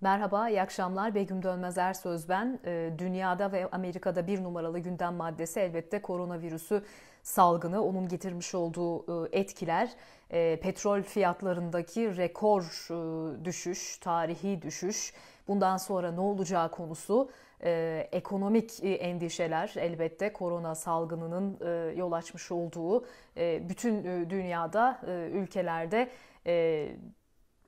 Merhaba, iyi akşamlar. Begüm Dönmez Ersöz ben. Ee, dünyada ve Amerika'da bir numaralı gündem maddesi elbette koronavirüsü salgını, onun getirmiş olduğu e, etkiler, ee, petrol fiyatlarındaki rekor e, düşüş, tarihi düşüş, bundan sonra ne olacağı konusu, e, ekonomik endişeler elbette korona salgınının yol açmış olduğu bütün dünyada, ülkelerde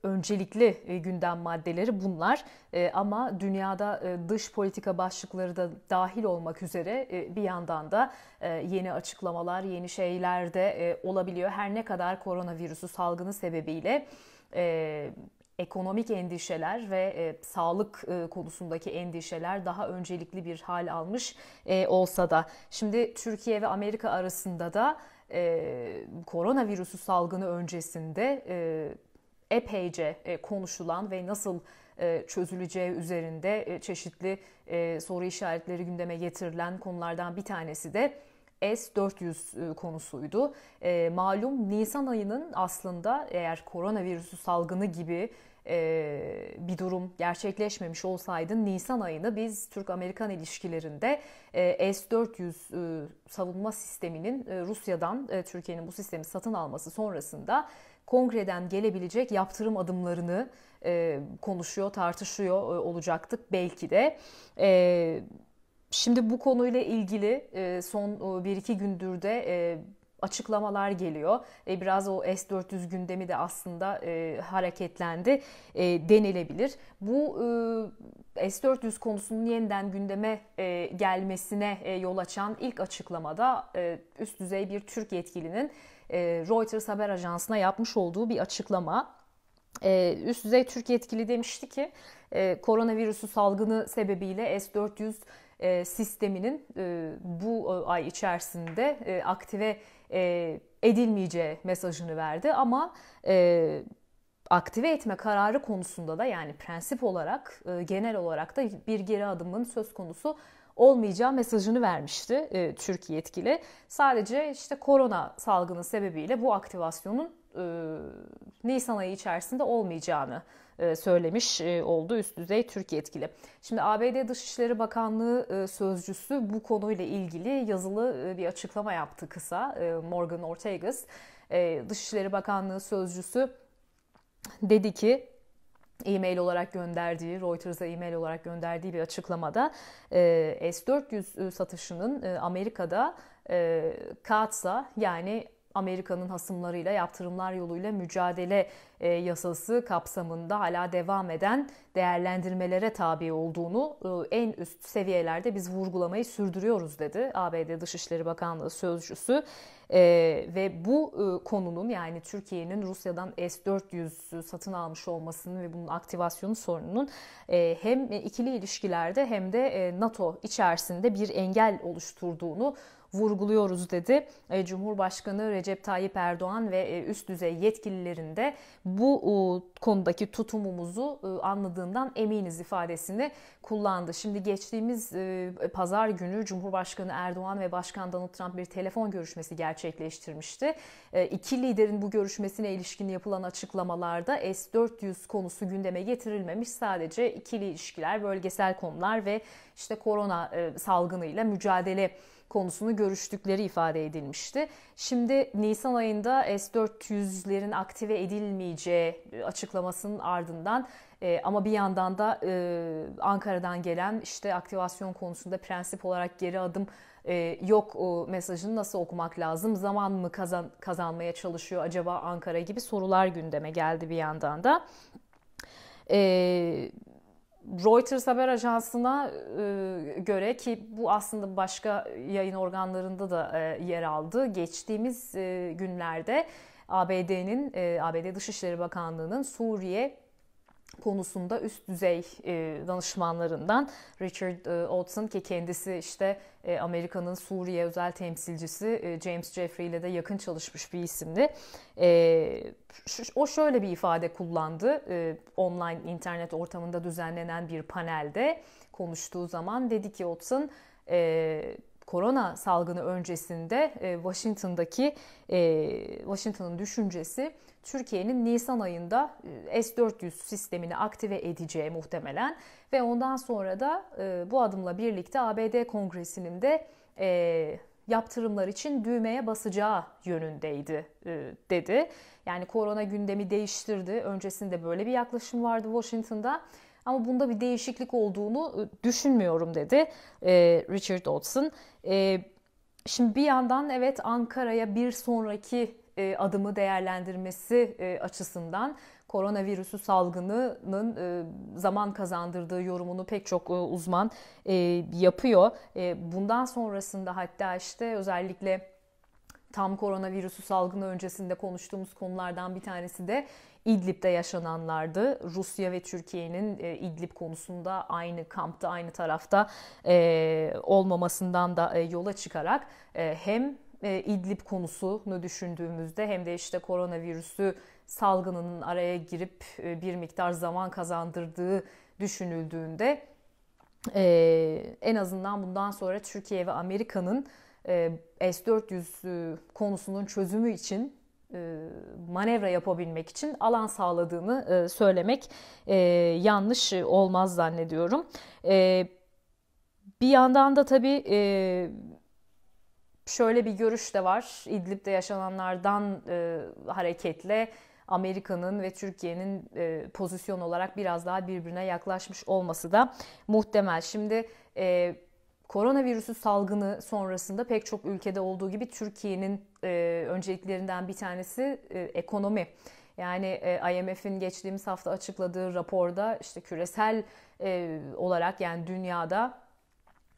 öncelikli e, gündem maddeleri bunlar e, ama dünyada e, dış politika başlıkları da dahil olmak üzere bir yandan da yeni açıklamalar, yeni şeyler de olabiliyor. Her ne kadar koronavirüsü salgını sebebiyle ekonomik endişeler ve sağlık konusundaki endişeler daha öncelikli bir hal almış olsa da şimdi Türkiye ve Amerika arasında da e, koronavirüsü salgını öncesinde epeyce e, konuşulan ve nasıl e, çözüleceği üzerinde e, çeşitli soru işaretleri gündeme getirilen konulardan bir tanesi de S-400 konusuydu. malum Nisan ayının aslında eğer koronavirüsü salgını gibi bir durum gerçekleşmemiş olsaydı Nisan ayını biz Türk-Amerikan ilişkilerinde S-400 savunma sisteminin Rusya'dan Türkiye'nin bu sistemi satın alması sonrasında kongreden gelebilecek yaptırım adımlarını e, konuşuyor, tartışıyor e, olacaktık belki de. E, şimdi bu konuyla ilgili e, son e, bir iki gündür de... E, açıklamalar geliyor. E, biraz o S-400 gündemi de aslında e, hareketlendi e, denilebilir. Bu e, S-400 konusunun yeniden gündeme e, gelmesine e, yol açan ilk açıklamada e, üst düzey bir Türk yetkilinin e, Reuters haber ajansına yapmış olduğu bir açıklama. Ee, üst düzey Türk yetkili demişti ki e, koronavirüsü salgını sebebiyle S-400 e, sisteminin e, bu e, ay içerisinde e, aktive e, edilmeyeceği mesajını verdi ama e, aktive etme kararı konusunda da yani prensip olarak e, genel olarak da bir geri adımın söz konusu olmayacağı mesajını vermişti e, Türkiye yetkili. Sadece işte korona salgını sebebiyle bu aktivasyonun e, Nisan ayı içerisinde olmayacağını e, söylemiş e, oldu üst düzey Türk yetkili. Şimdi ABD Dışişleri Bakanlığı e, sözcüsü bu konuyla ilgili yazılı e, bir açıklama yaptı kısa e, Morgan Ortegas. E, Dışişleri Bakanlığı sözcüsü dedi ki e-mail olarak gönderdiği, Reuters'a e-mail olarak gönderdiği bir açıklamada e, S-400 e, satışının e, Amerika'da e, Kaatsa yani Amerika'nın hasımlarıyla yaptırımlar yoluyla mücadele e, yasası kapsamında hala devam eden değerlendirmelere tabi olduğunu e, en üst seviyelerde biz vurgulamayı sürdürüyoruz dedi ABD Dışişleri Bakanlığı sözcüsü e, ve bu konunun yani Türkiye'nin Rusya'dan S-400 satın almış olmasının ve bunun aktivasyonu sorununun hem ikili ilişkilerde hem de NATO içerisinde bir engel oluşturduğunu vurguluyoruz dedi. E, Cumhurbaşkanı Recep Tayyip Erdoğan ve e, üst düzey yetkililerin de bu konudaki tutumumuzu e, anladığından eminiz ifadesini kullandı. Şimdi geçtiğimiz pazar günü Cumhurbaşkanı Erdoğan ve Başkan Donald Trump bir telefon görüşmesi gerçekleştirmişti. İki liderin bu görüşmesine ilişkin yapılan açıklamalarda S-400 konusu gündeme getirilmemiş. Sadece ikili ilişkiler, bölgesel konular ve işte korona salgınıyla mücadele konusunu görüştükleri ifade edilmişti. Şimdi Nisan ayında S-400'lerin aktive edilmeyeceği e, açıklamasının ardından e, ama bir yandan da e, Ankara'dan gelen işte aktivasyon konusunda prensip olarak geri adım yok mesajını nasıl okumak lazım? Zaman mı kazan, kazanmaya çalışıyor acaba Ankara gibi sorular gündeme geldi bir yandan da. Eee Reuters haber ajansına e, göre ki bu aslında başka yayın organlarında da e, yer aldı. Geçtiğimiz e, günlerde ABD'nin, ABD Dışişleri Bakanlığı'nın Suriye konusunda üst düzey e, danışmanlarından Richard e, Oldson ki kendisi işte e, Amerika'nın Suriye özel temsilcisi e, James Jeffrey ile de yakın çalışmış bir isimdi. E, o şöyle bir ifade kullandı e, online internet ortamında düzenlenen bir panelde konuştuğu zaman dedi ki Oldson e, korona salgını öncesinde e, Washington'daki e, Washington'ın düşüncesi Türkiye'nin Nisan ayında e, S-400 sistemini aktive edeceği muhtemelen ve ondan sonra da bu adımla birlikte ABD Kongresi'nin de yaptırımlar için düğmeye basacağı yönündeydi dedi. Yani korona gündemi değiştirdi. Öncesinde böyle bir yaklaşım vardı Washington'da. Ama bunda bir değişiklik olduğunu ıı, düşünmüyorum dedi Richard Dodson. şimdi bir yandan evet Ankara'ya bir sonraki adımı değerlendirmesi açısından koronavirüsü salgınının zaman kazandırdığı yorumunu pek çok ıı, uzman yapıyor. bundan sonrasında hatta işte özellikle tam koronavirüsü salgını öncesinde konuştuğumuz konulardan bir tanesi de İdlib'de yaşananlardı. Rusya ve Türkiye'nin e, İdlib konusunda aynı kampta, aynı tarafta e, olmamasından da e, yola çıkarak hem İdlib konusunu düşündüğümüzde hem de işte koronavirüsü salgınının araya girip bir miktar zaman kazandırdığı düşünüldüğünde en azından bundan sonra Türkiye ve Amerika'nın e, S-400 e, konusunun çözümü için e, manevra yapabilmek için alan sağladığını söylemek yanlış olmaz zannediyorum. Bir yandan da tabii şöyle bir görüş de var. İdlib'de yaşananlardan hareketle Amerika'nın ve Türkiye'nin pozisyon olarak biraz daha birbirine yaklaşmış olması da muhtemel. Şimdi e, Koronavirüsü salgını sonrasında pek çok ülkede olduğu gibi Türkiye'nin e, önceliklerinden bir tanesi e, ekonomi. Yani e, IMF'in geçtiğimiz hafta açıkladığı raporda işte küresel e, olarak yani dünyada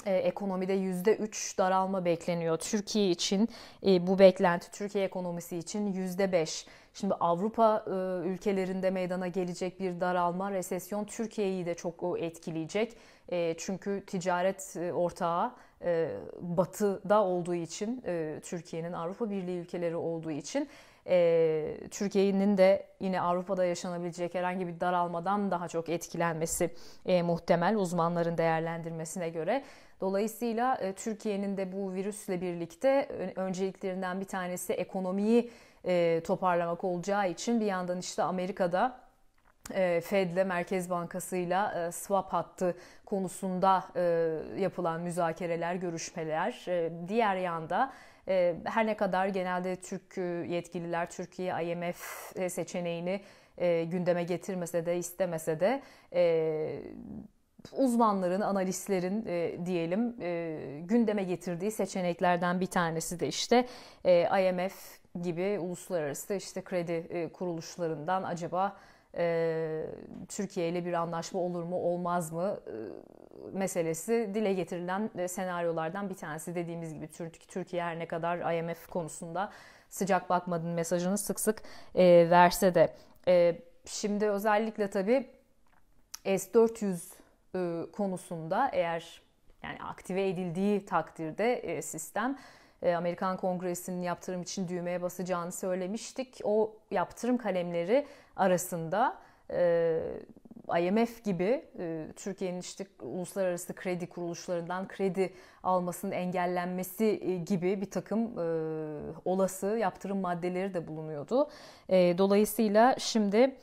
e, ekonomide üç daralma bekleniyor. Türkiye için e, bu beklenti Türkiye ekonomisi için yüzde beş. Şimdi Avrupa e, ülkelerinde meydana gelecek bir daralma, resesyon Türkiye'yi de çok e, etkileyecek. E, çünkü ticaret e, ortağı e, batıda olduğu için, e, Türkiye'nin Avrupa Birliği ülkeleri olduğu için e, Türkiye'nin de yine Avrupa'da yaşanabilecek herhangi bir daralmadan daha çok etkilenmesi e, muhtemel uzmanların değerlendirmesine göre. Dolayısıyla e, Türkiye'nin de bu virüsle birlikte önceliklerinden bir tanesi ekonomiyi e, toparlamak olacağı için bir yandan işte Amerika'da Fed'le Merkez Bankası'yla swap hattı konusunda yapılan müzakereler, görüşmeler. Diğer yanda ee, her ne kadar genelde Türk e, yetkililer Türkiye IMF e, seçeneğini e, gündeme getirmese de istemese de uzmanların, analistlerin diyelim gündeme getirdiği seçeneklerden bir tanesi de işte IMF gibi uluslararası işte kredi kuruluşlarından acaba Türkiye ile bir anlaşma olur mu olmaz mı meselesi dile getirilen e, senaryolardan bir tanesi. Dediğimiz gibi Türkiye her ne kadar IMF konusunda sıcak bakmadın mesajını sık sık e, verse de. E, şimdi özellikle tabii S-400 e, konusunda eğer yani aktive edildiği takdirde e, sistem e, Amerikan Kongresi'nin yaptırım için düğmeye basacağını söylemiştik. O yaptırım kalemleri arasında... E, IMF gibi e, Türkiye'nin işte uluslararası kredi kuruluşlarından kredi almasının engellenmesi e, gibi bir takım e, olası yaptırım maddeleri de bulunuyordu. dolayısıyla şimdi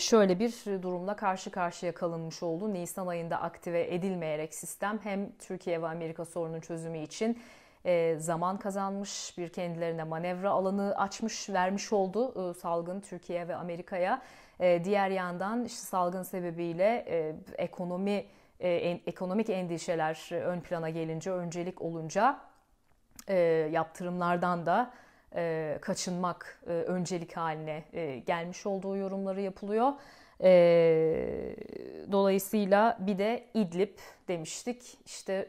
şöyle bir durumla karşı karşıya kalınmış oldu. Nisan ayında aktive edilmeyerek sistem hem Türkiye ve Amerika sorunun çözümü için e, zaman kazanmış, bir kendilerine manevra alanı açmış, vermiş oldu e, salgın Türkiye ve Amerika'ya. E, diğer yandan işte salgın sebebiyle ekonomi ekonomik endişeler ön plana gelince, öncelik olunca e, yaptırımlardan da kaçınmak öncelik haline gelmiş olduğu yorumları yapılıyor. dolayısıyla bir de İdlib demiştik. İşte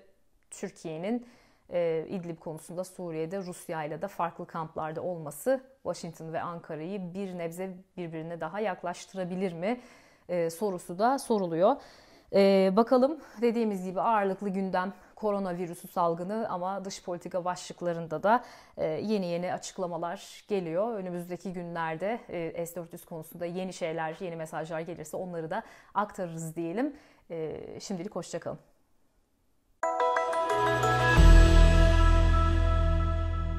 Türkiye'nin e, İdlib konusunda Suriye'de Rusya ile de farklı kamplarda olması Washington ve Ankara'yı bir nebze birbirine daha yaklaştırabilir mi e, sorusu da soruluyor. E, bakalım dediğimiz gibi ağırlıklı gündem koronavirüsü salgını ama dış politika başlıklarında da e, yeni yeni açıklamalar geliyor. Önümüzdeki günlerde e, S-400 konusunda yeni şeyler, yeni mesajlar gelirse onları da aktarırız diyelim. E, şimdilik hoşçakalın.